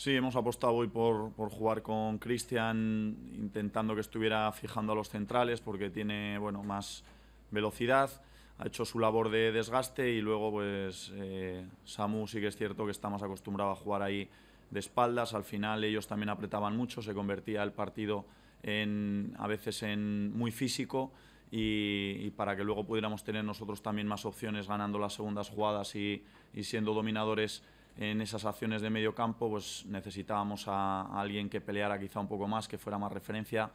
Sí, hemos apostado hoy por, por jugar con Cristian, intentando que estuviera fijando a los centrales porque tiene bueno, más velocidad, ha hecho su labor de desgaste y luego pues eh, Samu sí que es cierto que está más acostumbrado a jugar ahí de espaldas, al final ellos también apretaban mucho, se convertía el partido en, a veces en muy físico y, y, para que luego pudiéramos tener nosotros también más opciones ganando las segundas jugadas y, y siendo dominadores en esas acciones de medio campo pues necesitábamos a, alguien que peleara quizá un poco más, que fuera más referencia.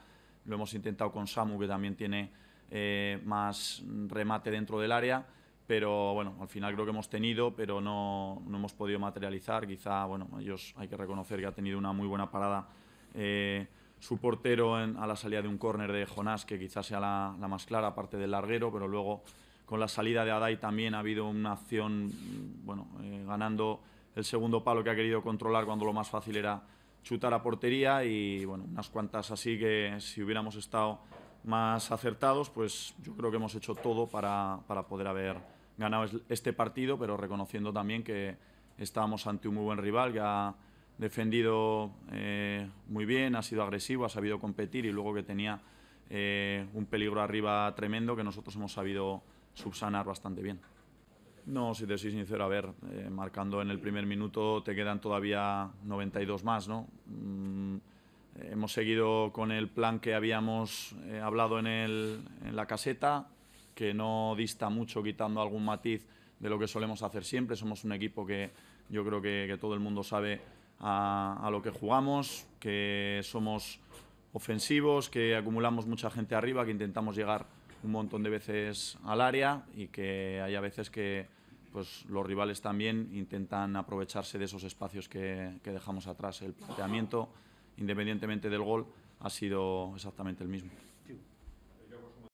Lo hemos intentado con Samu, que también tiene eh, más remate dentro del área, pero bueno, al final creo que hemos tenido, pero no, hemos podido materializar. Quizá, bueno, ellos hay que reconocer que ha tenido una muy buena parada eh, su portero a la salida de un córner de Jonás, que quizás sea la, más clara, aparte del larguero, pero luego con la salida de Adai también ha habido una acción, mm, bueno, eh, ganando el segundo palo que ha querido controlar cuando lo más fácil era chutar a portería y bueno, unas cuantas así que si hubiéramos estado más acertados, pues yo creo que hemos hecho todo para, poder haber ganado este partido, pero reconociendo también que estábamos ante un muy buen rival que ha defendido eh, muy bien, ha sido agresivo, ha sabido competir y luego que tenía eh, un peligro arriba tremendo que nosotros hemos sabido subsanar bastante bien. No, si te soy sincero, a ver, eh, marcando en el primer minuto te quedan todavía 92 más, ¿no? Mm, hemos seguido con el plan que habíamos eh, hablado en, el, en la caseta, que no dista mucho quitando algún matiz de lo que solemos hacer siempre. Somos un equipo que yo creo que, todo el mundo sabe a, a, lo que jugamos, que somos ofensivos, que acumulamos mucha gente arriba, que intentamos llegar un montón de veces al área y que hay a veces que pues, los rivales también intentan aprovecharse de esos espacios que, que dejamos atrás. El planteamiento, independientemente del gol, ha sido exactamente el mismo.